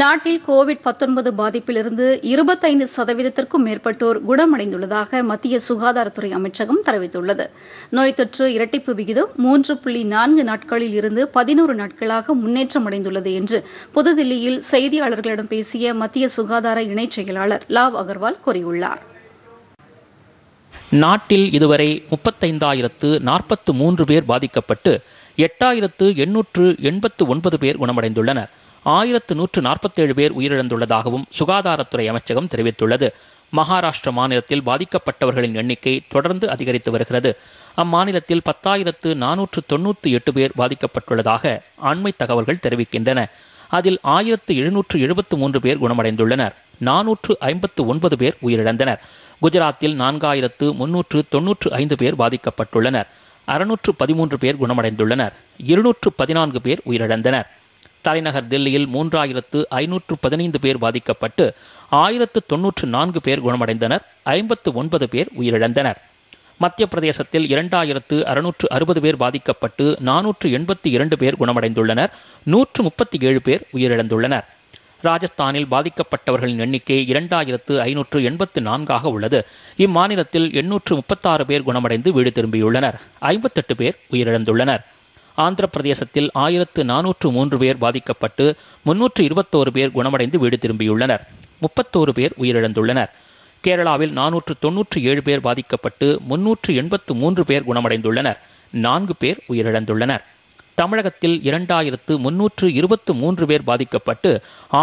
நாட்டில் கோவிட் பத்தொன்பது பாதிப்பிலிருந்து இருபத்தைந்து சதவீதத்திற்கும் மேற்பட்டோர் குணமடைந்துள்ளதாக மத்திய சுகாதாரத்துறை அமைச்சகம் தெரிவித்துள்ளது நோய் தொற்று இரட்டிப்பு விகிதம் மூன்று புள்ளி நான்கு நாட்களில் இருந்து பதினோரு நாட்களாக முன்னேற்றம் அடைந்துள்ளது என்று புதுதில்லியில் செய்தியாளர்களிடம் பேசிய மத்திய சுகாதார இணைச் செயலாளர் லாவ் அகர்வால் கூறியுள்ளார் நாட்டில் இதுவரை முப்பத்தைந்தாயிரத்து நாற்பத்து மூன்று பேர் பாதிக்கப்பட்டு எட்டாயிரத்து எண்ணூற்று எண்பத்து ஒன்பது பேர் குணமடைந்துள்ளனர் ஆயிரத்து நூற்று நாற்பத்தேழு பேர் உயிரிழந்துள்ளதாகவும் சுகாதாரத்துறை அமைச்சகம் தெரிவித்துள்ளது மகாராஷ்டிர மாநிலத்தில் பாதிக்கப்பட்டவர்களின் எண்ணிக்கை தொடர்ந்து அதிகரித்து வருகிறது அம்மாநிலத்தில் பத்தாயிரத்து நானூற்று தொன்னூற்றி எட்டு பேர் பாதிக்கப்பட்டுள்ளதாக அண்மை தகவல்கள் தெரிவிக்கின்றன அதில் ஆயிரத்து எழுநூற்று எழுபத்து மூன்று பேர் குணமடைந்துள்ளனர் நானூற்று ஐம்பத்து ஒன்பது பேர் உயிரிழந்தனர் குஜராத்தில் நான்காயிரத்து முன்னூற்று தொன்னூற்று ஐந்து பேர் பாதிக்கப்பட்டுள்ளனர் அறுநூற்று பதிமூன்று பேர் குணமடைந்துள்ளனர் இருநூற்று பதினான்கு பேர் உயிரிழந்தனர் தலைநகர் தில்லியில் மூன்றாயிரத்து ஐநூற்று பதினைந்து பேர் பாதிக்கப்பட்டு ஆயிரத்து தொன்னூற்று நான்கு பேர் குணமடைந்தனர் ஐம்பத்து ஒன்பது பேர் உயிரிழந்தனர் மத்திய பிரதேசத்தில் இரண்டாயிரத்து அறுநூற்று அறுபது பேர் பாதிக்கப்பட்டு நானூற்று எண்பத்தி இரண்டு பேர் குணமடைந்துள்ளனர் நூற்று முப்பத்தி ஏழு பேர் உயிரிழந்துள்ளனர் ராஜஸ்தானில் பாதிக்கப்பட்டவர்களின் எண்ணிக்கை இரண்டாயிரத்து ஐநூற்று எண்பத்து நான்காக உள்ளது இம்மாநிலத்தில் எண்ணூற்று முப்பத்தாறு பேர் குணமடைந்து வீடு திரும்பியுள்ளனர் ஐம்பத்தெட்டு பேர் உயிரிழந்துள்ளனர் ஆந்திர பிரதேசத்தில் ஆயிரத்து நானூற்று மூன்று பேர் பாதிக்கப்பட்டு முன்னூற்று இருபத்தோரு பேர் குணமடைந்து வீடு திரும்பியுள்ளனர் முப்பத்தோரு பேர் உயிரிழந்துள்ளனர் கேரளாவில் நானூற்று தொன்னூற்று ஏழு பேர் பாதிக்கப்பட்டு முன்னூற்று எண்பத்து மூன்று பேர் குணமடைந்துள்ளனர் நான்கு பேர் உயிரிழந்துள்ளனர் தமிழகத்தில் இரண்டாயிரத்து முன்னூற்று இருபத்து மூன்று பேர் பாதிக்கப்பட்டு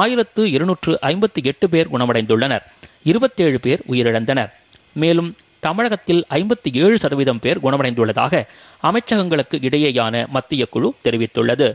ஆயிரத்து இருநூற்று ஐம்பத்தி எட்டு பேர் குணமடைந்துள்ளனர் இருபத்தேழு பேர் உயிரிழந்தனர் மேலும் தமிழகத்தில் ஐம்பத்தி ஏழு சதவீதம் பேர் குணமடைந்துள்ளதாக அமைச்சகங்களுக்கு இடையேயான மத்திய குழு தெரிவித்துள்ளது